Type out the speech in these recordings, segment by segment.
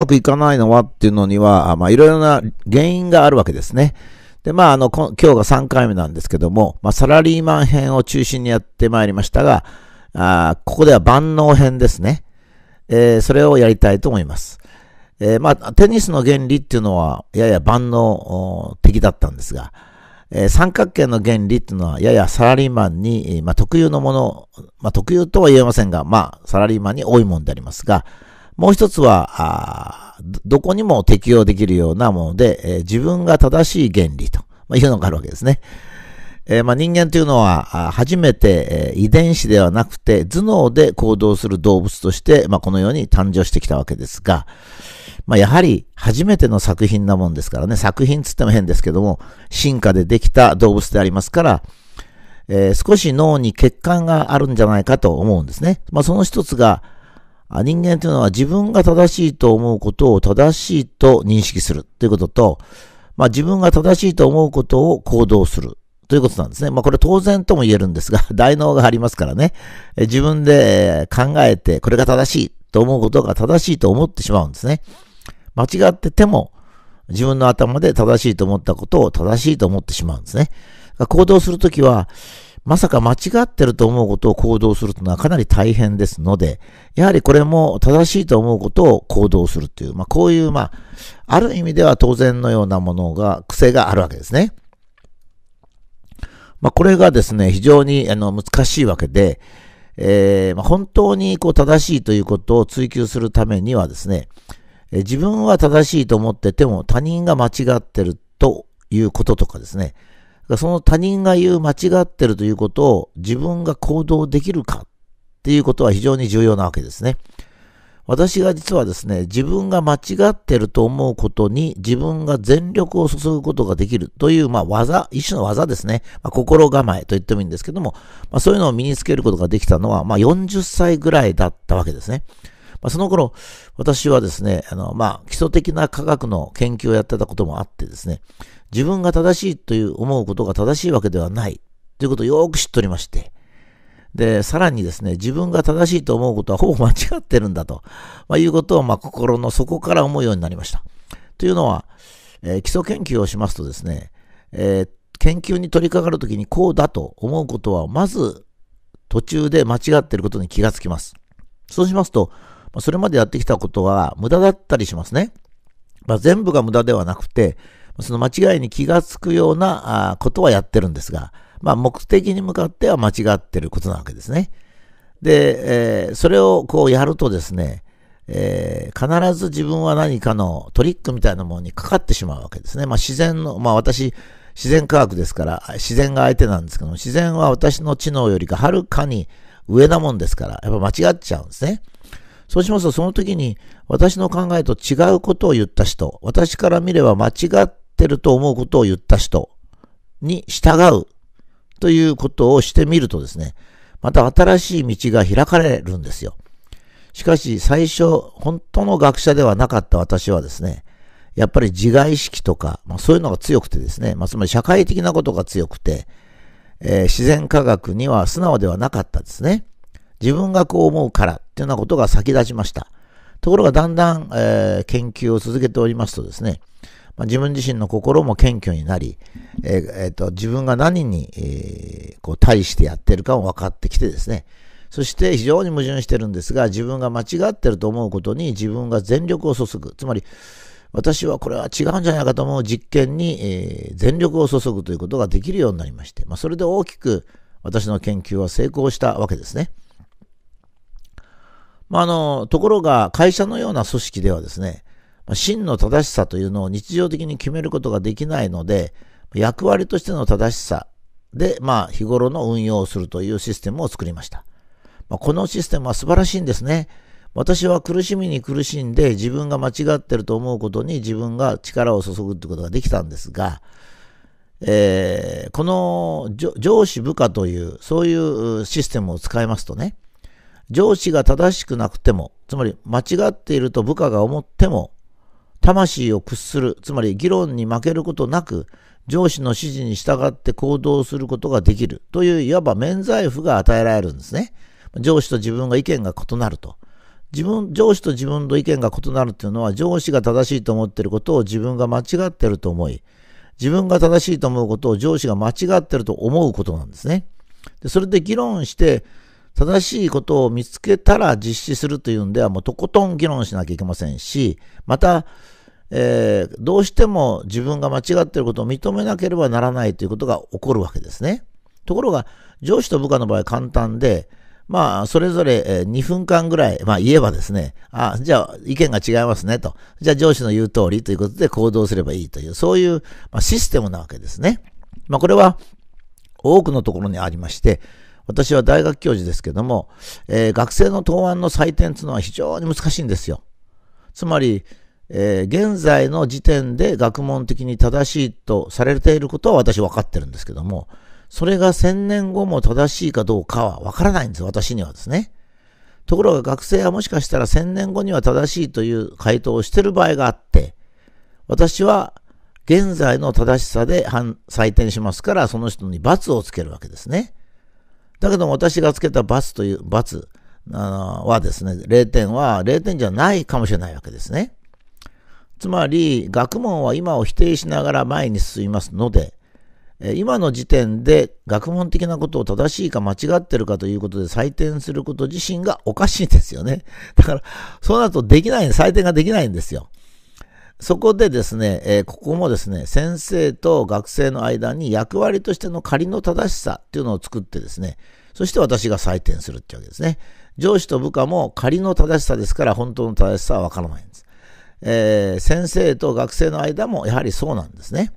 うまくいかないのはっていうのには、まあ、いろいろな原因があるわけですね。で、まあ、あの、今日が3回目なんですけども、まあ、サラリーマン編を中心にやってまいりましたが、あここでは万能編ですね。えー、それをやりたいと思います。えー、まあ、テニスの原理っていうのは、やや万能的だったんですが、えー、三角形の原理っていうのは、ややサラリーマンに、まあ、特有のもの、まあ、特有とは言えませんが、まあ、サラリーマンに多いものでありますが、もう一つは、どこにも適用できるようなもので、自分が正しい原理と、いうのがあるわけですね。えー、まあ、人間というのは、初めて、遺伝子ではなくて頭脳で行動する動物として、まあ、このように誕生してきたわけですが、まあ、やはり初めての作品なもんですからね、作品つっても変ですけども、進化でできた動物でありますから、えー、少し脳に欠陥があるんじゃないかと思うんですね。まあ、その一つが、人間というのは自分が正しいと思うことを正しいと認識するということと、まあ自分が正しいと思うことを行動するということなんですね。まあこれ当然とも言えるんですが、大脳がありますからね。自分で考えてこれが正しいと思うことが正しいと思ってしまうんですね。間違ってても自分の頭で正しいと思ったことを正しいと思ってしまうんですね。行動するときは、まさか間違ってると思うことを行動するというのはかなり大変ですので、やはりこれも正しいと思うことを行動するという、まあ、こういう、まあ、ある意味では当然のようなものが、癖があるわけですね。まあ、これがですね、非常にあの難しいわけで、えー、まあ、本当にこう正しいということを追求するためにはですね、自分は正しいと思ってても他人が間違ってるということとかですね、その他人が言う間違ってるということを自分が行動できるかっていうことは非常に重要なわけですね。私が実はですね、自分が間違ってると思うことに自分が全力を注ぐことができるという、まあ技、一種の技ですね。まあ、心構えと言ってもいいんですけども、まあ、そういうのを身につけることができたのは、まあ40歳ぐらいだったわけですね。まあ、その頃、私はですね、あの、まあ、基礎的な科学の研究をやってたこともあってですね、自分が正しいという思うことが正しいわけではないということをよく知っておりまして、で、さらにですね、自分が正しいと思うことはほぼ間違ってるんだと、まあ、いうことを、まあ、心の底から思うようになりました。というのは、えー、基礎研究をしますとですね、えー、研究に取り掛かるときにこうだと思うことは、まず途中で間違ってることに気がつきます。そうしますと、それまでやってきたことは無駄だったりしますね。まあ、全部が無駄ではなくて、その間違いに気がつくようなことはやってるんですが、まあ、目的に向かっては間違ってることなわけですね。で、えー、それをこうやるとですね、えー、必ず自分は何かのトリックみたいなものにかかってしまうわけですね。まあ、自然の、まあ、私、自然科学ですから、自然が相手なんですけども、自然は私の知能よりかはるかに上なもんですから、やっぱ間違っちゃうんですね。そうしますと、その時に私の考えと違うことを言った人、私から見れば間違ってると思うことを言った人に従うということをしてみるとですね、また新しい道が開かれるんですよ。しかし最初、本当の学者ではなかった私はですね、やっぱり自我意識とか、まあ、そういうのが強くてですね、まあ、つまり社会的なことが強くて、えー、自然科学には素直ではなかったですね。自分がこう思うからっていうようなことが先立ちました。ところがだんだん、えー、研究を続けておりますとですね、まあ、自分自身の心も謙虚になり、えーえーと、自分が何に、えー、こう対してやってるかも分かってきてですね、そして非常に矛盾してるんですが、自分が間違ってると思うことに自分が全力を注ぐ。つまり、私はこれは違うんじゃないかと思う実験に、えー、全力を注ぐということができるようになりまして、まあ、それで大きく私の研究は成功したわけですね。まあ、あの、ところが会社のような組織ではですね、真の正しさというのを日常的に決めることができないので、役割としての正しさで、まあ、日頃の運用をするというシステムを作りました。まあ、このシステムは素晴らしいんですね。私は苦しみに苦しんで自分が間違ってると思うことに自分が力を注ぐってことができたんですが、えー、この上司部下という、そういうシステムを使いますとね、上司が正しくなくても、つまり間違っていると部下が思っても、魂を屈する、つまり議論に負けることなく、上司の指示に従って行動することができるといういわば免罪符が与えられるんですね。上司と自分が意見が異なると。自分、上司と自分の意見が異なるというのは、上司が正しいと思っていることを自分が間違っていると思い、自分が正しいと思うことを上司が間違っていると思うことなんですね。でそれで議論して、正しいことを見つけたら実施するというんでは、もうとことん議論しなきゃいけませんし、また、えー、どうしても自分が間違っていることを認めなければならないということが起こるわけですね。ところが、上司と部下の場合簡単で、まあ、それぞれ2分間ぐらい、まあ言えばですね、あ、じゃあ意見が違いますねと。じゃあ上司の言う通りということで行動すればいいという、そういう、まシステムなわけですね。まあこれは多くのところにありまして、私は大学教授ですけども、えー、学生の答案の採点というのは非常に難しいんですよ。つまり、えー、現在の時点で学問的に正しいとされていることは私分かってるんですけども、それが1000年後も正しいかどうかは分からないんです、私にはですね。ところが学生はもしかしたら1000年後には正しいという回答をしてる場合があって、私は現在の正しさで採点しますから、その人に罰をつけるわけですね。だけども私がつけた罰という、罰あはですね、0点は0点じゃないかもしれないわけですね。つまり、学問は今を否定しながら前に進みますので、今の時点で学問的なことを正しいか間違ってるかということで採点すること自身がおかしいんですよね。だから、そうなるとできない、採点ができないんですよ。そこでですね、えー、ここもですね、先生と学生の間に役割としての仮の正しさっていうのを作ってですね、そして私が採点するってわけですね。上司と部下も仮の正しさですから本当の正しさはわからないんです。えー、先生と学生の間もやはりそうなんですね。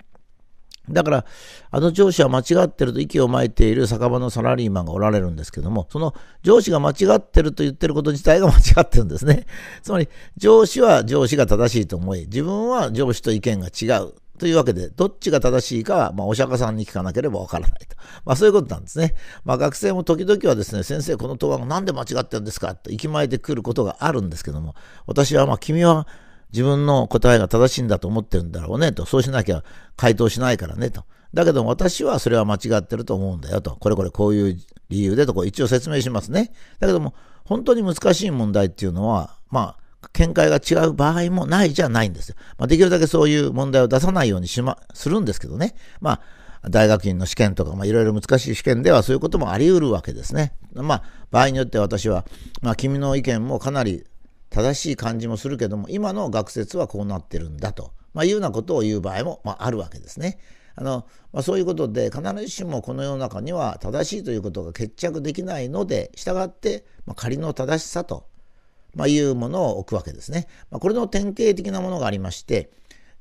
だから、あの上司は間違ってると息を巻いている酒場のサラリーマンがおられるんですけども、その上司が間違ってると言ってること自体が 間違ってるんですね。つまり、上司は上司が正しいと思い、自分は上司と意見が違う。というわけで、どっちが正しいかは、まあ、お釈迦さんに聞かなければわからないと。まあ、そういうことなんですね。まあ、学生も時々はですね、先生、この答案が何で間違ってるんですかと、息巻いてくることがあるんですけども、私は、まあ、君は、自分の答えが正しいんだと思ってるんだろうねと。そうしなきゃ回答しないからねと。だけど私はそれは間違ってると思うんだよと。これこれこういう理由でとこ一応説明しますね。だけども、本当に難しい問題っていうのは、まあ、見解が違う場合もないじゃないんですよ。まあ、できるだけそういう問題を出さないようにしま、するんですけどね。まあ、大学院の試験とか、まあ、いろいろ難しい試験ではそういうこともあり得るわけですね。まあ、場合によって私は、まあ、君の意見もかなり正しい感じもするけども今の学説はこうなってるんだと、まあ、いうようなことを言う場合も、まあ、あるわけですね。あのまあ、そういうことで必ずしもこの世の中には正しいということが決着できないので従って、まあ、仮の正しさと、まあ、いうものを置くわけですね。まあ、これの典型的なものがありまして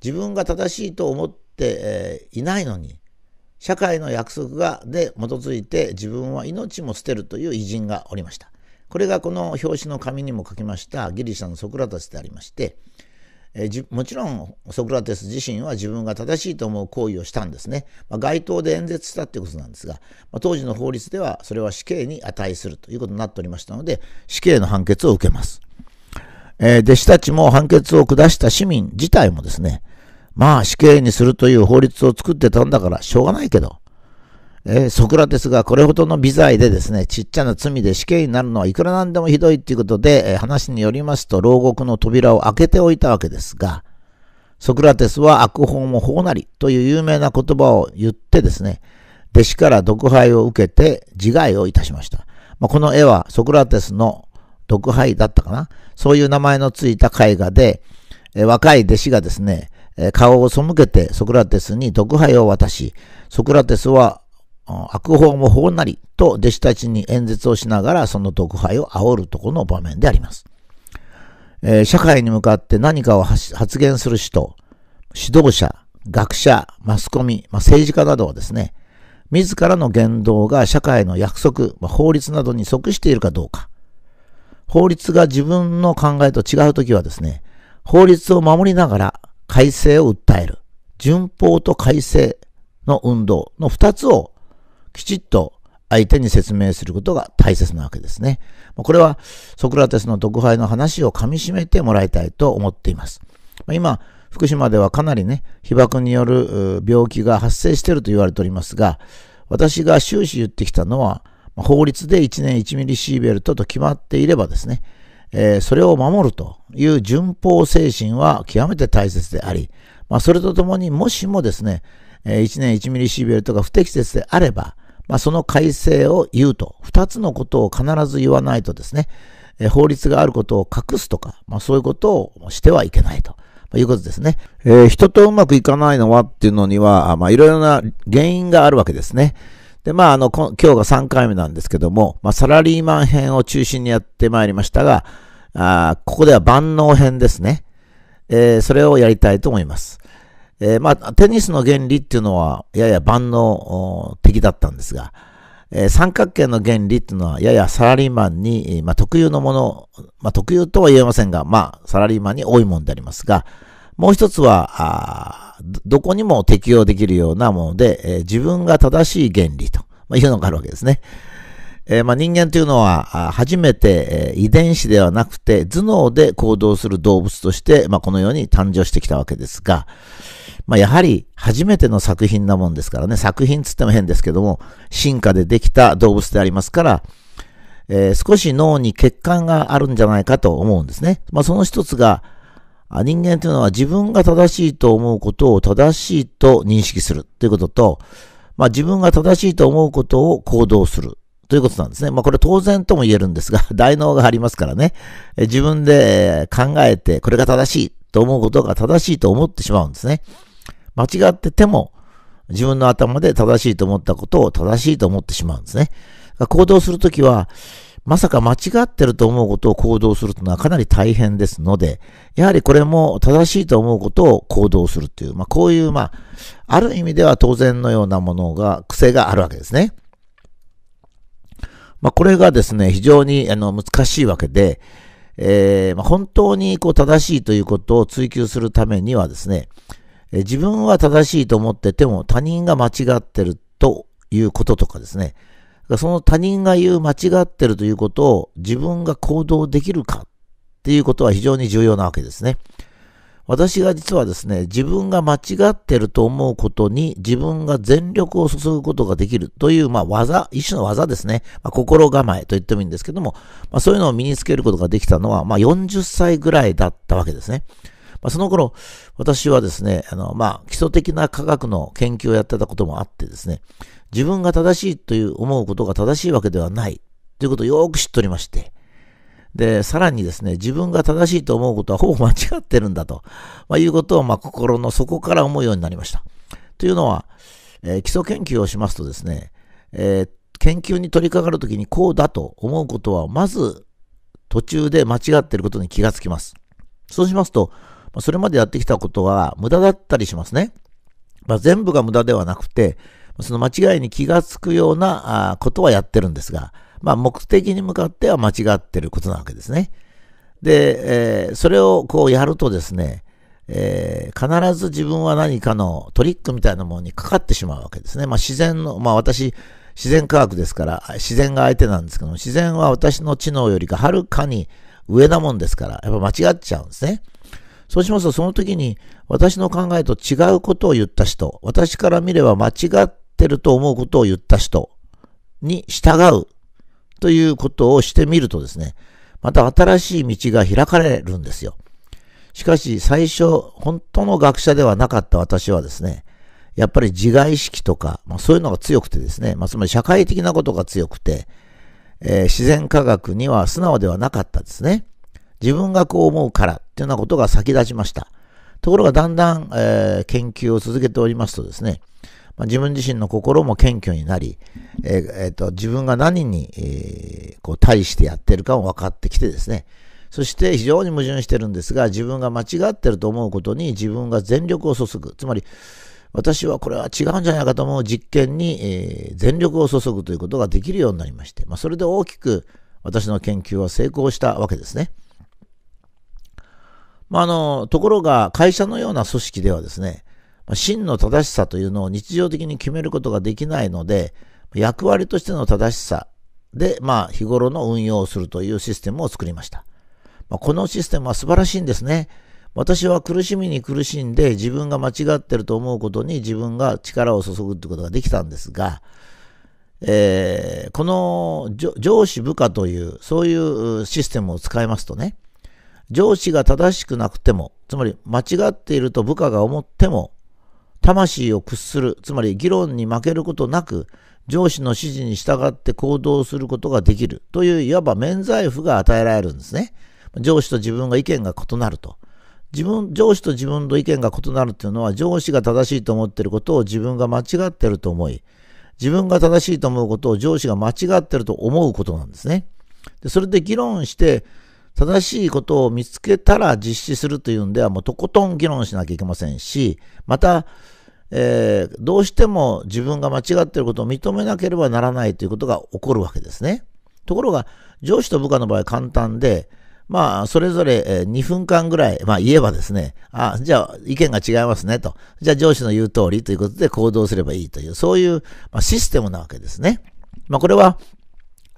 自分が正しいと思って、えー、いないのに社会の約束がで基づいて自分は命も捨てるという偉人がおりました。これがこの表紙の紙にも書きましたギリシャのソクラテスでありまして、えー、もちろんソクラテス自身は自分が正しいと思う行為をしたんですね、まあ、街頭で演説したということなんですが、まあ、当時の法律ではそれは死刑に値するということになっておりましたので死刑の判決を受けます、えー、弟子たちも判決を下した市民自体もですねまあ死刑にするという法律を作ってたんだからしょうがないけどえー、ソクラテスがこれほどの微罪でですね、ちっちゃな罪で死刑になるのはいくらなんでもひどいということで、えー、話によりますと牢獄の扉を開けておいたわけですが、ソクラテスは悪法も法なりという有名な言葉を言ってですね、弟子から毒杯を受けて自害をいたしました。まあ、この絵はソクラテスの毒杯だったかなそういう名前のついた絵画で、えー、若い弟子がですね、顔を背けてソクラテスに毒杯を渡し、ソクラテスは悪法も法なりと弟子たちに演説をしながらその独杯を煽るとこの場面であります。えー、社会に向かって何かを発言する人、指導者、学者、マスコミ、まあ、政治家などはですね、自らの言動が社会の約束、まあ、法律などに即しているかどうか。法律が自分の考えと違うときはですね、法律を守りながら改正を訴える。順法と改正の運動の二つをきちっと相手に説明することが大切なわけですね。これはソクラテスの独敗の話をかみしめてもらいたいと思っています。今、福島ではかなりね、被爆による病気が発生していると言われておりますが、私が終始言ってきたのは、法律で1年1ミリシーベルトと決まっていればですね、それを守るという順法精神は極めて大切であり、それとともにもしもですね、1年1ミリシーベルトが不適切であれば、まあ、その改正を言うと、二つのことを必ず言わないとですね、え法律があることを隠すとか、まあ、そういうことをしてはいけないと。いうことですね。えー、人とうまくいかないのはっていうのには、まあ、いろいろな原因があるわけですね。で、まあ、あの、今日が3回目なんですけども、まあ、サラリーマン編を中心にやってまいりましたが、あここでは万能編ですね。えー、それをやりたいと思います。えー、まあ、テニスの原理っていうのは、やや万能的だったんですが、えー、三角形の原理っていうのは、ややサラリーマンに、まあ、特有のもの、まあ、特有とは言えませんが、まあ、サラリーマンに多いものでありますが、もう一つは、どこにも適用できるようなもので、えー、自分が正しい原理と、まあ、いうのがあるわけですね。えー、まあ、人間というのは、初めて、えー、遺伝子ではなくて頭脳で行動する動物として、まあ、このように誕生してきたわけですが、まあ、やはり初めての作品なもんですからね、作品つっても変ですけども、進化でできた動物でありますから、えー、少し脳に欠陥があるんじゃないかと思うんですね。まあ、その一つが、人間というのは自分が正しいと思うことを正しいと認識するということと、まあ、自分が正しいと思うことを行動するということなんですね。まあ、これ当然とも言えるんですが、大脳がありますからね、自分で考えてこれが正しいと思うことが正しいと思ってしまうんですね。間違ってても、自分の頭で正しいと思ったことを正しいと思ってしまうんですね。行動するときは、まさか間違ってると思うことを行動するというのはかなり大変ですので、やはりこれも正しいと思うことを行動するという、まあ、こういう、まあ、ある意味では当然のようなものが、癖があるわけですね。まあ、これがですね、非常にあの難しいわけで、えー、ま本当にこう正しいということを追求するためにはですね、自分は正しいと思ってても他人が間違ってるということとかですね。その他人が言う間違ってるということを自分が行動できるかっていうことは非常に重要なわけですね。私が実はですね、自分が間違ってると思うことに自分が全力を注ぐことができるという、まあ技、一種の技ですね。まあ、心構えと言ってもいいんですけども、まあ、そういうのを身につけることができたのは、まあ40歳ぐらいだったわけですね。まあ、その頃、私はですね、あの、まあ、基礎的な科学の研究をやってたこともあってですね、自分が正しいという思うことが正しいわけではないということをよく知っておりまして、で、さらにですね、自分が正しいと思うことはほぼ間違ってるんだと、まあ、いうことを、まあ、心の底から思うようになりました。というのは、えー、基礎研究をしますとですね、えー、研究に取り掛かるときにこうだと思うことは、まず途中で間違ってることに気がつきます。そうしますと、それまでやってきたことは無駄だったりしますね。まあ、全部が無駄ではなくて、その間違いに気がつくようなことはやってるんですが、まあ、目的に向かっては間違ってることなわけですね。で、えー、それをこうやるとですね、えー、必ず自分は何かのトリックみたいなものにかかってしまうわけですね。まあ、自然の、まあ、私、自然科学ですから、自然が相手なんですけども、自然は私の知能よりかはるかに上なもんですから、やっぱ間違っちゃうんですね。そうしますと、その時に私の考えと違うことを言った人、私から見れば間違ってると思うことを言った人に従うということをしてみるとですね、また新しい道が開かれるんですよ。しかし、最初、本当の学者ではなかった私はですね、やっぱり自我意識とか、まあ、そういうのが強くてですね、まあ、つまり社会的なことが強くて、えー、自然科学には素直ではなかったですね。自分がこう思うからっていうようなことが先立ちました。ところがだんだん、えー、研究を続けておりますとですね、まあ、自分自身の心も謙虚になり、えーえーと、自分が何に、えー、こう対してやってるかも分かってきてですね、そして非常に矛盾してるんですが、自分が間違ってると思うことに自分が全力を注ぐ。つまり、私はこれは違うんじゃないかと思う実験に、えー、全力を注ぐということができるようになりまして、まあ、それで大きく私の研究は成功したわけですね。まあ、あの、ところが会社のような組織ではですね、真の正しさというのを日常的に決めることができないので、役割としての正しさで、まあ、日頃の運用をするというシステムを作りました。まあ、このシステムは素晴らしいんですね。私は苦しみに苦しんで自分が間違ってると思うことに自分が力を注ぐってことができたんですが、えー、この上司部下という、そういうシステムを使いますとね、上司が正しくなくても、つまり間違っていると部下が思っても、魂を屈する、つまり議論に負けることなく、上司の指示に従って行動することができるといういわば免罪符が与えられるんですね。上司と自分が意見が異なると。自分、上司と自分の意見が異なるというのは、上司が正しいと思っていることを自分が間違っていると思い、自分が正しいと思うことを上司が間違っていると思うことなんですね。でそれで議論して、正しいことを見つけたら実施するというんではもうとことん議論しなきゃいけませんし、また、えー、どうしても自分が間違っていることを認めなければならないということが起こるわけですね。ところが、上司と部下の場合簡単で、まあ、それぞれ2分間ぐらい、まあ言えばですね、あ、じゃあ意見が違いますねと。じゃあ上司の言う通りということで行動すればいいという、そういう、システムなわけですね。まあこれは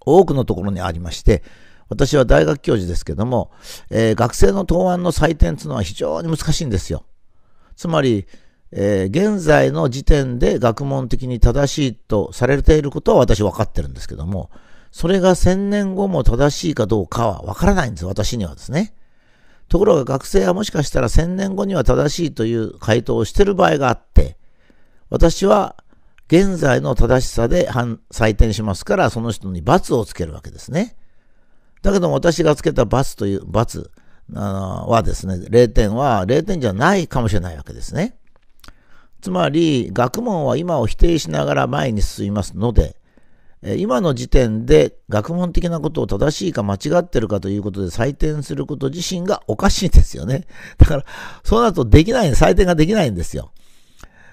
多くのところにありまして、私は大学教授ですけども、えー、学生の答案の採点というのは非常に難しいんですよ。つまり、えー、現在の時点で学問的に正しいとされていることは私分かってるんですけども、それが1000年後も正しいかどうかは分からないんです、私にはですね。ところが学生はもしかしたら1000年後には正しいという回答をしてる場合があって、私は現在の正しさで採点しますから、その人に罰をつけるわけですね。だけども私がつけた罰という、罰あはですね、0点は0点じゃないかもしれないわけですね。つまり、学問は今を否定しながら前に進みますので、今の時点で学問的なことを正しいか間違ってるかということで採点すること自身がおかしいんですよね。だから、そうなるとできない、採点ができないんですよ。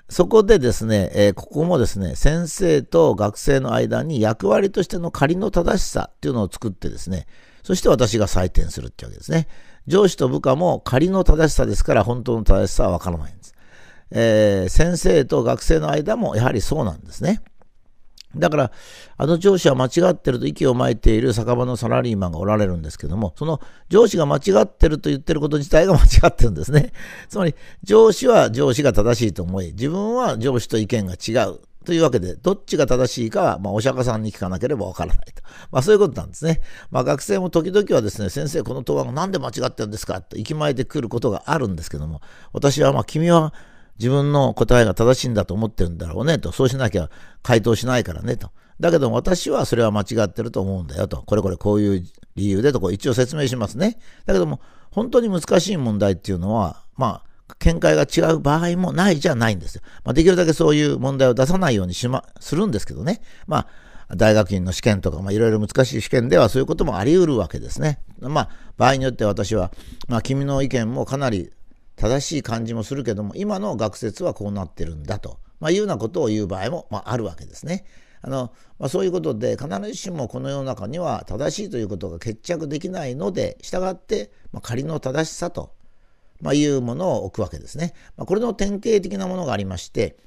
そこでですね、えー、ここもですね、先生と学生の間に役割としての仮の正しさっていうのを作ってですね、そして私が採点するってわけですね。上司と部下も仮の正しさですから本当の正しさはわからないんです。えー、先生と学生の間もやはりそうなんですね。だから、あの上司は間違ってると息を巻いている酒場のサラリーマンがおられるんですけども、その上司が間違ってると言ってること自体が間違ってるんですね。つまり、上司は上司が正しいと思い、自分は上司と意見が違う。というわけで、どっちが正しいかは、まあ、お釈迦さんに聞かなければわからないと。まあ、そういうことなんですね。まあ、学生も時々はですね、先生、この答案が何で間違ってるんですかと、息巻いてくることがあるんですけども、私は、まあ、君は、自分の答えが正しいんだと思ってるんだろうねと。そうしなきゃ回答しないからねと。だけど私はそれは間違ってると思うんだよと。これこれこういう理由でとこ一応説明しますね。だけども、本当に難しい問題っていうのは、まあ、見解が違う場合もないじゃないんですよ。まあ、できるだけそういう問題を出さないようにしま、するんですけどね。まあ、大学院の試験とか、まあ、いろいろ難しい試験ではそういうこともあり得るわけですね。まあ、場合によって私は、まあ、君の意見もかなり正しい感じもするけども今の学説はこうなってるんだと、まあ、いうようなことを言う場合も、まあ、あるわけですね。あのまあ、そういうことで必ずしもこの世の中には正しいということが決着できないので従って、まあ、仮の正しさと、まあ、いうものを置くわけですね。まあ、これの典型的なものがありまして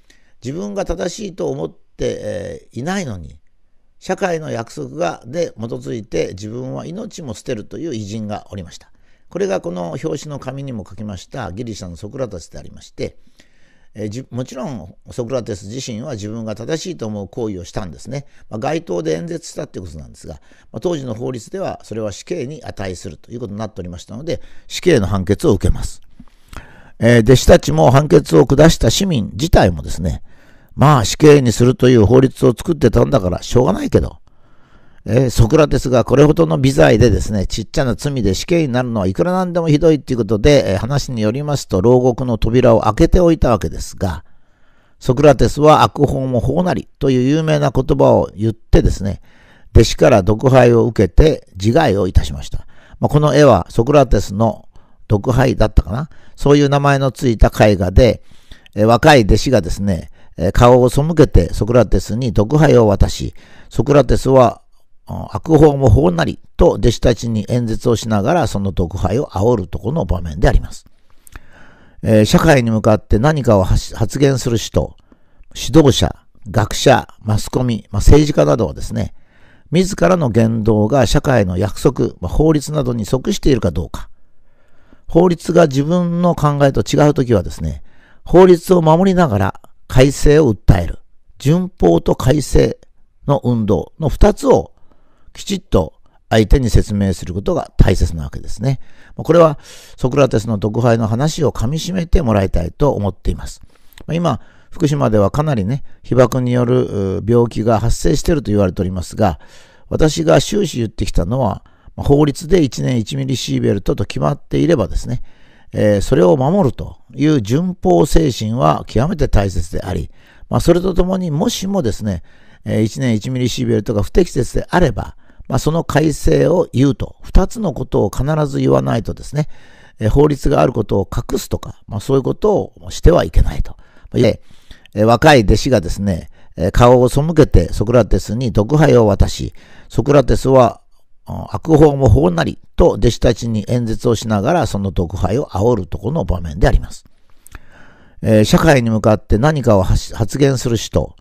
自分が正しいと思って、えー、いないのに社会の約束がで基づいて自分は命も捨てるという偉人がおりました。これがこの表紙の紙にも書きましたギリシャのソクラテスでありまして、えー、もちろんソクラテス自身は自分が正しいと思う行為をしたんですね、まあ、街頭で演説したということなんですが、まあ、当時の法律ではそれは死刑に値するということになっておりましたので死刑の判決を受けます、えー、弟子たちも判決を下した市民自体もですねまあ死刑にするという法律を作ってたんだからしょうがないけどえー、ソクラテスがこれほどの微罪でですね、ちっちゃな罪で死刑になるのはいくらなんでもひどいということで、えー、話によりますと牢獄の扉を開けておいたわけですが、ソクラテスは悪法も法なりという有名な言葉を言ってですね、弟子から毒杯を受けて自害をいたしました。まあ、この絵はソクラテスの毒杯だったかなそういう名前のついた絵画で、えー、若い弟子がですね、顔を背けてソクラテスに毒杯を渡し、ソクラテスは悪法も法なりと弟子たちに演説をしながらその特派を煽るとこの場面であります。えー、社会に向かって何かを発言する人、指導者、学者、マスコミ、まあ、政治家などはですね、自らの言動が社会の約束、まあ、法律などに即しているかどうか。法律が自分の考えと違うときはですね、法律を守りながら改正を訴える。順法と改正の運動の二つをきちっと相手に説明することが大切なわけですね。これはソクラテスの独杯の話をかみしめてもらいたいと思っています。今、福島ではかなりね、被爆による病気が発生していると言われておりますが、私が終始言ってきたのは、法律で1年1ミリシーベルトと決まっていればですね、それを守るという順法精神は極めて大切であり、それとともにもしもですね、1年1ミリシーベルトが不適切であれば、まあ、その改正を言うと、2つのことを必ず言わないとですね、え法律があることを隠すとか、まあ、そういうことをしてはいけないと。で、え若い弟子がですね、顔を背けてソクラテスに毒杯を渡し、ソクラテスは悪法も法なりと弟子たちに演説をしながらその毒杯を煽るとこの場面であります。え社会に向かって何かを発言する人、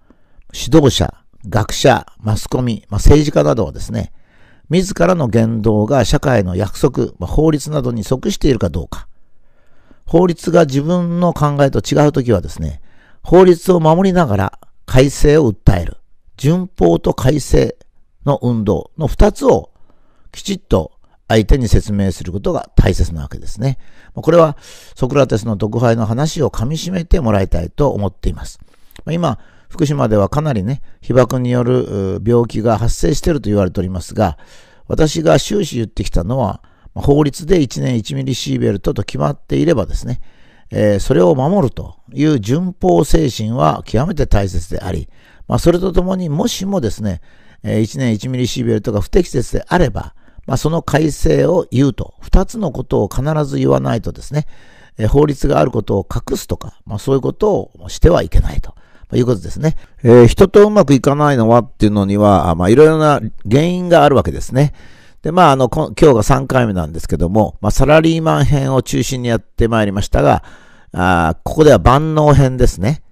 指導者、学者、マスコミ、まあ、政治家などはですね、自らの言動が社会の約束、ま法律などに即しているかどうか。法律が自分の考えと違うときはですね、法律を守りながら改正を訴える。順法と改正の運動の二つをきちっと相手に説明することが大切なわけですね。これはソクラテスの独裁の話を噛み締めてもらいたいと思っています。今、福島ではかなりね、被爆による病気が発生していると言われておりますが、私が終始言ってきたのは、法律で1年1ミリシーベルトと決まっていればですね、えー、それを守るという順法精神は極めて大切であり、まあ、それとともにもしもですね、え1年1ミリシーベルトが不適切であれば、まあ、その改正を言うと、2つのことを必ず言わないとですね、え法律があることを隠すとか、まあ、そういうことをしてはいけないと。ということですね。えー、人とうまくいかないのはっていうのには、まあ、いろいろな原因があるわけですね。で、まあ、あの、今日が3回目なんですけども、まあ、サラリーマン編を中心にやってまいりましたが、あここでは万能編ですね。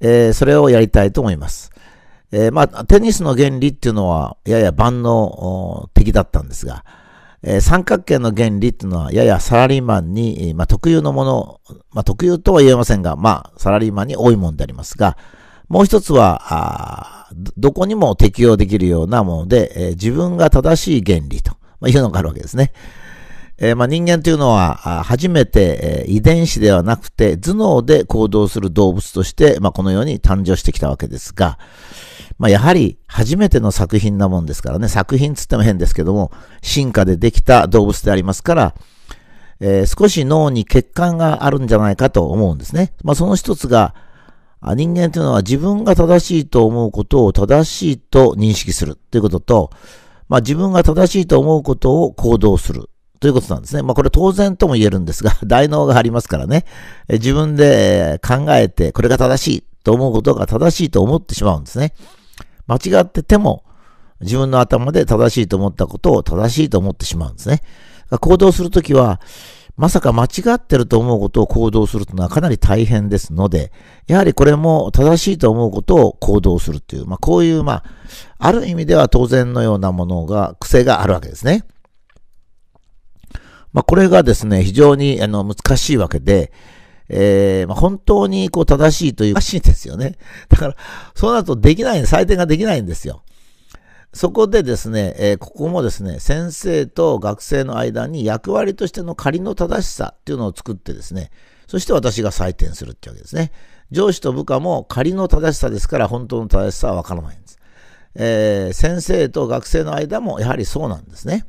えー、それをやりたいと思います。えー、まあ、テニスの原理っていうのは、やや万能的だったんですが、え三角形の原理っていうのは、ややサラリーマンに、まあ、特有のもの、まあ、特有とは言えませんが、まあ、サラリーマンに多いものでありますが、もう一つは、どこにも適用できるようなもので、えー、自分が正しい原理というのがあるわけですね。えー、まあ、人間というのは、初めて、え遺伝子ではなくて頭脳で行動する動物として、まあ、このように誕生してきたわけですが、まあ、やはり初めての作品なもんですからね、作品つっても変ですけども、進化でできた動物でありますから、えー、少し脳に欠陥があるんじゃないかと思うんですね。まあ、その一つが、人間というのは自分が正しいと思うことを正しいと認識するということと、まあ、自分が正しいと思うことを行動するということなんですね。まあこれ当然とも言えるんですが、大脳がありますからね、自分で考えてこれが正しいと思うことが正しいと思ってしまうんですね。間違ってても自分の頭で正しいと思ったことを正しいと思ってしまうんですね。行動するときは、まさか間違ってると思うことを行動するというのはかなり大変ですので、やはりこれも正しいと思うことを行動するという、まあこういう、まあ、ある意味では当然のようなものが、癖があるわけですね。まあ、これがですね、非常にあの難しいわけで、えー、まあ、本当にこう正しいというらしいんですよね。だから、そうなるとできない、採点ができないんですよ。そこでですね、えー、ここもですね、先生と学生の間に役割としての仮の正しさっていうのを作ってですね、そして私が採点するってわけですね。上司と部下も仮の正しさですから本当の正しさはわからないんです。えー、先生と学生の間もやはりそうなんですね。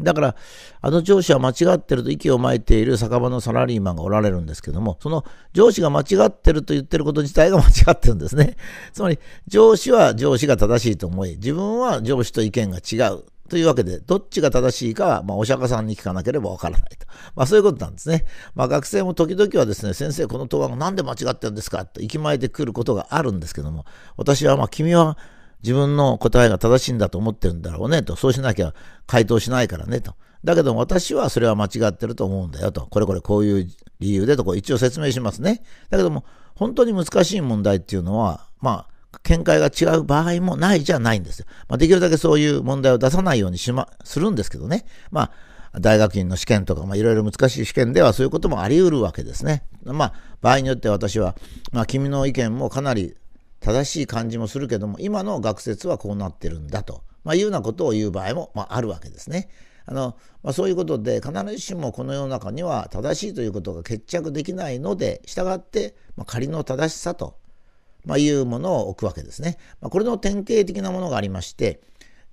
だから、あの上司は間違ってると息を巻いている酒場のサラリーマンがおられるんですけども、その上司が間違ってると言ってること自体が間違ってるんですね。つまり、上司は上司が正しいと思い、自分は上司と意見が違う。というわけで、どっちが正しいかは、まあ、お釈迦さんに聞かなければわからないと。まあ、そういうことなんですね。まあ、学生も時々はですね、先生、この答案が何で間違ってるんですかと、息巻いてくることがあるんですけども、私は、まあ、君は自分の答えが正しいんだと思ってるんだろうねと。そうしなきゃ回答しないからねと。だけど私はそれは間違ってると思うんだよと。これこれこういう理由でとこ一応説明しますね。だけども、本当に難しい問題っていうのは、まあ、見解が違う場合もないじゃないんですよ。まあ、できるだけそういう問題を出さないようにしま、するんですけどね。まあ、大学院の試験とか、まあ、いろいろ難しい試験ではそういうこともあり得るわけですね。まあ、場合によって私は、まあ、君の意見もかなり正しい感じもするけども今の学説はこうなってるんだと、まあ、いうようなことを言う場合も、まあ、あるわけですね。あのまあ、そういうことで必ずしもこの世の中には正しいということが決着できないので従って、まあ、仮の正しさと、まあ、いうものを置くわけですね。まあ、これの典型的なものがありまして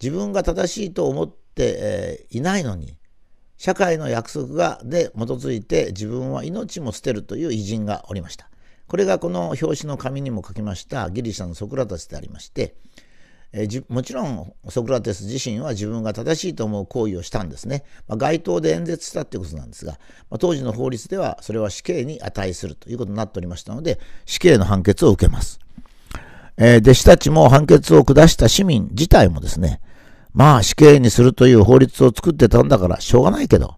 自分が正しいと思って、えー、いないのに社会の約束がで基づいて自分は命も捨てるという偉人がおりました。これがこの表紙の紙にも書きましたギリシャのソクラテスでありまして、えー、もちろんソクラテス自身は自分が正しいと思う行為をしたんですね、まあ、街頭で演説したということなんですが、まあ、当時の法律ではそれは死刑に値するということになっておりましたので死刑の判決を受けます、えー、弟子たちも判決を下した市民自体もですねまあ死刑にするという法律を作ってたんだからしょうがないけど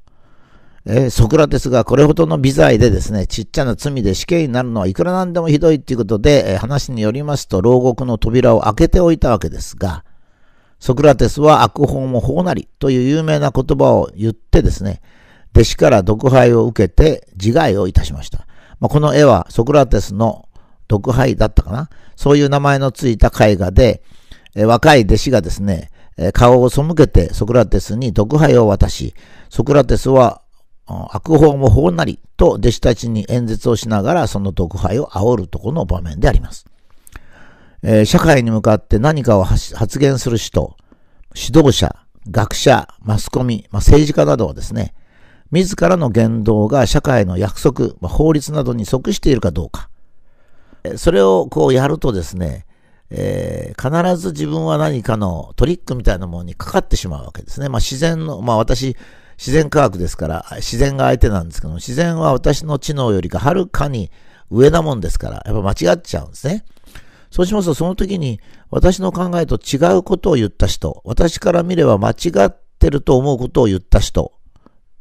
えー、ソクラテスがこれほどの微罪でですね、ちっちゃな罪で死刑になるのはいくらなんでもひどいっていうことで、えー、話によりますと牢獄の扉を開けておいたわけですが、ソクラテスは悪法も法なりという有名な言葉を言ってですね、弟子から毒杯を受けて自害をいたしました。まあ、この絵はソクラテスの毒杯だったかなそういう名前のついた絵画で、えー、若い弟子がですね、顔を背けてソクラテスに毒杯を渡し、ソクラテスは悪法も法なりと弟子たちに演説をしながらその特派を煽るとこの場面であります。えー、社会に向かって何かを発言する人、指導者、学者、マスコミ、まあ、政治家などはですね、自らの言動が社会の約束、まあ、法律などに即しているかどうか。それをこうやるとですね、えー、必ず自分は何かのトリックみたいなものにかかってしまうわけですね。まあ、自然の、まあ私、自然科学ですから、自然が相手なんですけども、自然は私の知能よりかはるかに上なもんですから、やっぱ間違っちゃうんですね。そうしますと、その時に私の考えと違うことを言った人、私から見れば間違ってると思うことを言った人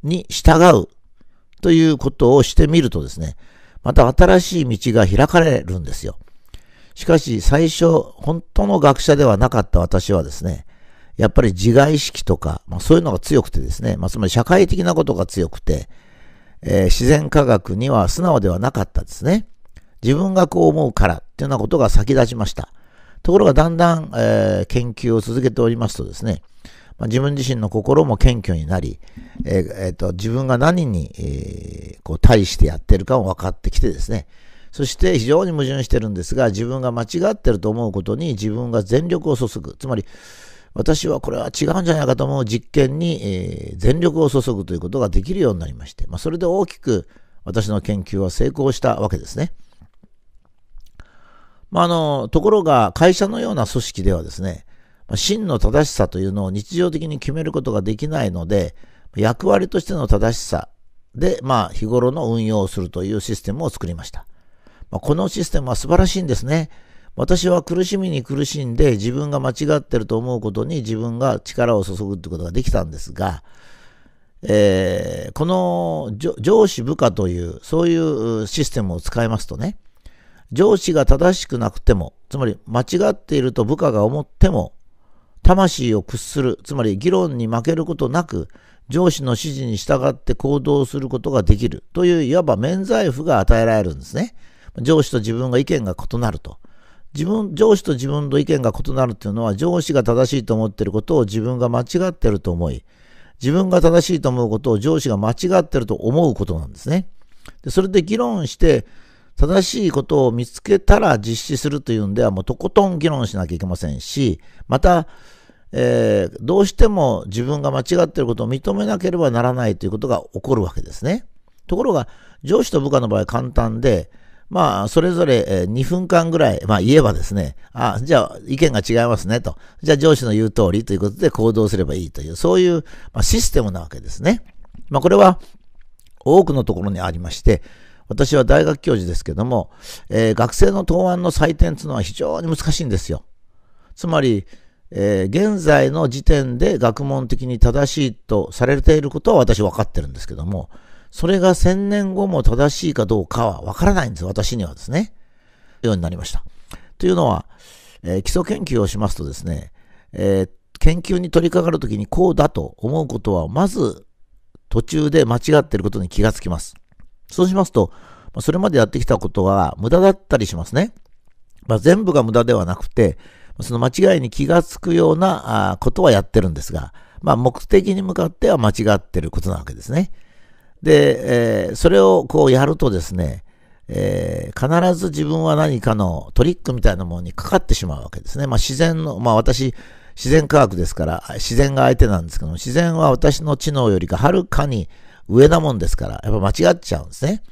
に従うということをしてみるとですね、また新しい道が開かれるんですよ。しかし最初、本当の学者ではなかった私はですね、やっぱり自我意識とか、まあ、そういうのが強くてですね、まあ、つまり社会的なことが強くて、えー、自然科学には素直ではなかったですね。自分がこう思うからっていうようなことが先立ちました。ところがだんだん、えー、研究を続けておりますとですね、まあ、自分自身の心も謙虚になり、えーえーと、自分が何に、えー、こう対してやってるかも分かってきてですね、そして非常に矛盾してるんですが、自分が間違ってると思うことに自分が全力を注ぐ。つまり、私はこれは違うんじゃないかと思う実験に、え全力を注ぐということができるようになりまして、まあ、それで大きく私の研究は成功したわけですね。まあ、あの、ところが会社のような組織ではですね、真の正しさというのを日常的に決めることができないので、役割としての正しさで、まあ、日頃の運用をするというシステムを作りました。まあ、このシステムは素晴らしいんですね。私は苦しみに苦しんで自分が間違ってると思うことに自分が力を注ぐってことができたんですが、えー、この上司部下というそういうシステムを使いますとね、上司が正しくなくても、つまり間違っていると部下が思っても、魂を屈する、つまり議論に負けることなく、上司の指示に従って行動することができるといういわば免罪符が与えられるんですね。上司と自分が意見が異なると。自分、上司と自分の意見が異なるというのは、上司が正しいと思っていることを自分が間違っていると思い、自分が正しいと思うことを上司が間違っていると思うことなんですね。でそれで議論して、正しいことを見つけたら実施するというんでは、もうとことん議論しなきゃいけませんし、また、えー、どうしても自分が間違っていることを認めなければならないということが起こるわけですね。ところが、上司と部下の場合簡単で、まあ、それぞれ2分間ぐらい、まあ言えばですね、あ、じゃあ意見が違いますねと。じゃあ上司の言う通りということで行動すればいいという、そういう、まシステムなわけですね。まあこれは多くのところにありまして、私は大学教授ですけども、えー、学生の答案の採点というのは非常に難しいんですよ。つまり、えー、現在の時点で学問的に正しいとされていることは私分かってるんですけども、それが千年後も正しいかどうかはわからないんです。私にはですね。ようになりました。というのは、えー、基礎研究をしますとですね、えー、研究に取り掛かるときにこうだと思うことは、まず途中で間違っていることに気がつきます。そうしますと、それまでやってきたことは無駄だったりしますね。まあ、全部が無駄ではなくて、その間違いに気がつくようなことはやってるんですが、まあ、目的に向かっては間違ってることなわけですね。で、えー、それをこうやるとですね、えー、必ず自分は何かのトリックみたいなものにかかってしまうわけですね。まあ、自然の、まあ、私、自然科学ですから、自然が相手なんですけども、自然は私の知能よりかはるかに上なもんですから、やっぱ間違っちゃうんですね。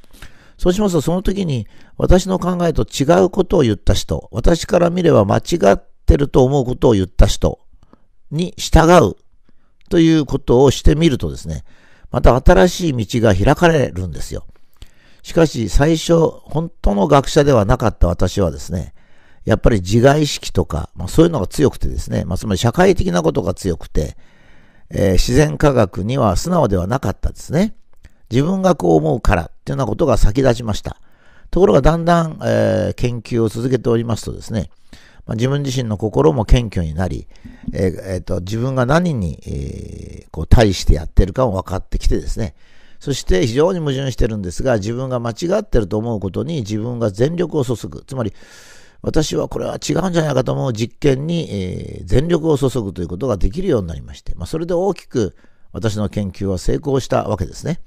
そうしますと、その時に私の考えと違うことを言った人、私から見れば間違ってると思うことを言った人に従うということをしてみるとですね、また新しい道が開かれるんですよ。しかし最初、本当の学者ではなかった私はですね、やっぱり自我意識とか、まあ、そういうのが強くてですね、まあ、つまり社会的なことが強くて、えー、自然科学には素直ではなかったですね。自分がこう思うからっていうようなことが先立ちました。ところがだんだん、えー、研究を続けておりますとですね、まあ、自分自身の心も謙虚になり、えーえーと、自分が何に、えー、こう対してやってるかも分かってきてですね、そして非常に矛盾してるんですが、自分が間違ってると思うことに自分が全力を注ぐ。つまり、私はこれは違うんじゃないかと思う実験に、えー、全力を注ぐということができるようになりまして、まあ、それで大きく私の研究は成功したわけですね。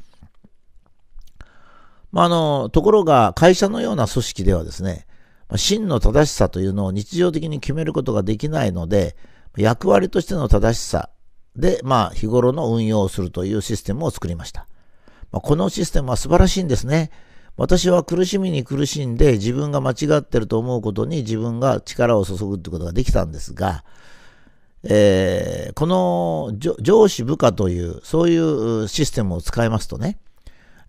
まあ、あの、ところが会社のような組織ではですね、真の正しさというのを日常的に決めることができないので、役割としての正しさで、まあ、日頃の運用をするというシステムを作りました。まこのシステムは素晴らしいんですね。私は苦しみに苦しんで自分が間違ってると思うことに自分が力を注ぐってことができたんですが、えー、この上司部下というそういうシステムを使いますとね、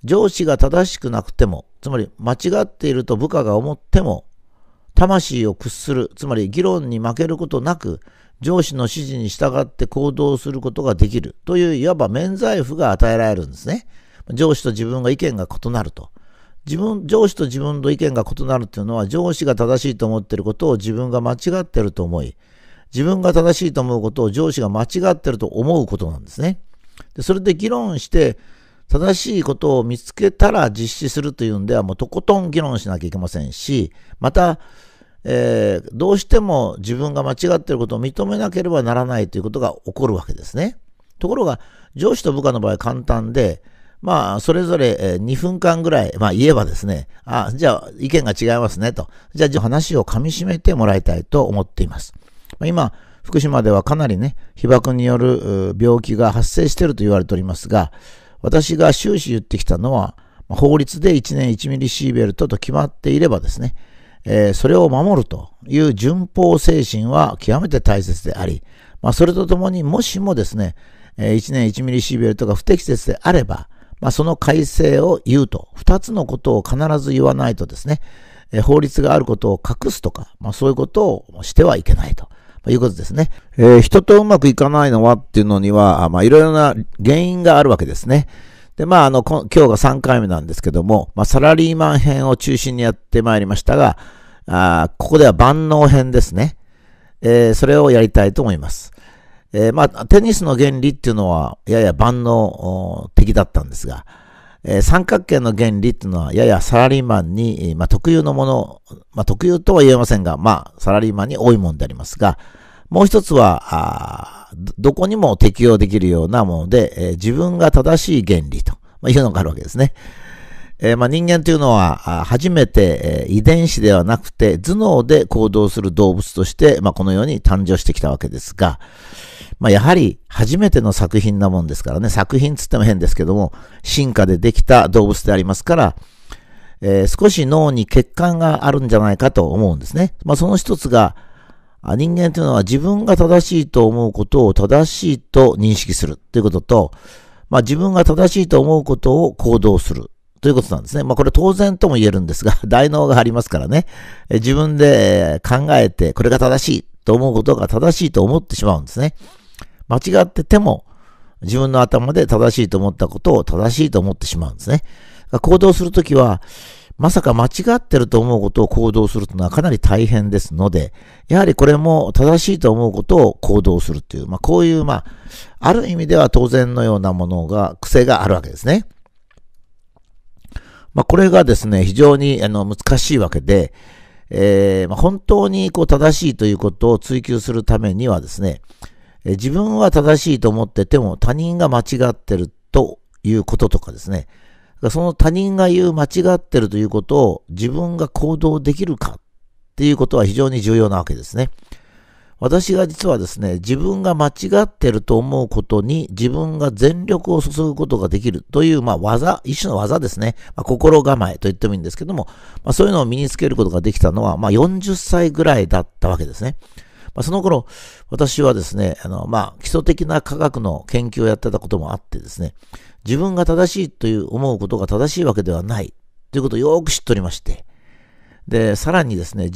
上司が正しくなくても、つまり間違っていると部下が思っても、魂を屈する、つまり議論に負けることなく、上司の指示に従って行動することができるといういわば免罪符が与えられるんですね。上司と自分が意見が異なると。自分、上司と自分の意見が異なるというのは、上司が正しいと思っていることを自分が間違っていると思い、自分が正しいと思うことを上司が間違っていると思うことなんですね。でそれで議論して、正しいことを見つけたら実施するというんではもうとことん議論しなきゃいけませんし、また、えー、どうしても自分が間違っていることを認めなければならないということが起こるわけですね。ところが、上司と部下の場合簡単で、まあ、それぞれ2分間ぐらい、まあ言えばですね、あ、じゃあ意見が違いますねと。じゃあ話を噛み締めてもらいたいと思っています。今、福島ではかなりね、被爆による病気が発生していると言われておりますが、私が終始言ってきたのは、法律で1年1ミリシーベルトと決まっていればですね、えー、それを守るという順法精神は極めて大切であり、まあ、それとともにもしもですね、えー、1年1ミリシーベルトが不適切であれば、まあ、その改正を言うと、2つのことを必ず言わないとですね、えー、法律があることを隠すとか、まあ、そういうことをしてはいけないと。ということですね。えー、人とうまくいかないのはっていうのには、まあ、いろいろな原因があるわけですね。で、まあ、あの、今日が3回目なんですけども、まあ、サラリーマン編を中心にやってまいりましたが、あここでは万能編ですね。えー、それをやりたいと思います。えー、まあ、テニスの原理っていうのは、やや万能的だったんですが、え三角形の原理っていうのは、ややサラリーマンに、まあ、特有のもの、まあ、特有とは言えませんが、まあ、サラリーマンに多いものでありますが、もう一つは、どこにも適用できるようなもので、えー、自分が正しい原理というのがあるわけですね。えー、まあ、人間というのは、初めて、え遺伝子ではなくて頭脳で行動する動物として、まあ、このように誕生してきたわけですが、まあ、やはり初めての作品なもんですからね、作品つっても変ですけども、進化でできた動物でありますから、えー、少し脳に欠陥があるんじゃないかと思うんですね。まあ、その一つが、人間というのは自分が正しいと思うことを正しいと認識するということと、まあ、自分が正しいと思うことを行動するということなんですね。まあこれ当然とも言えるんですが、大脳がありますからね、自分で考えてこれが正しいと思うことが正しいと思ってしまうんですね。間違ってても自分の頭で正しいと思ったことを正しいと思ってしまうんですね。行動するときは、まさか間違ってると思うことを行動するというのはかなり大変ですので、やはりこれも正しいと思うことを行動するという、まあこういう、まあ、ある意味では当然のようなものが、癖があるわけですね。まあ、これがですね、非常にあの難しいわけで、えー、まあ、本当にこう正しいということを追求するためにはですね、自分は正しいと思ってても他人が間違ってるということとかですね、その他人が言う間違ってるということを自分が行動できるかっていうことは非常に重要なわけですね。私が実はですね、自分が間違ってると思うことに自分が全力を注ぐことができるという、まあ技、一種の技ですね。まあ、心構えと言ってもいいんですけども、まあ、そういうのを身につけることができたのは、まあ40歳ぐらいだったわけですね。まあ、その頃、私はですね、あの、まあ、基礎的な科学の研究をやってたこともあってですね、自分が正しいという思うことが正しいわけではないということをよく知っておりまして、で、さらにですね、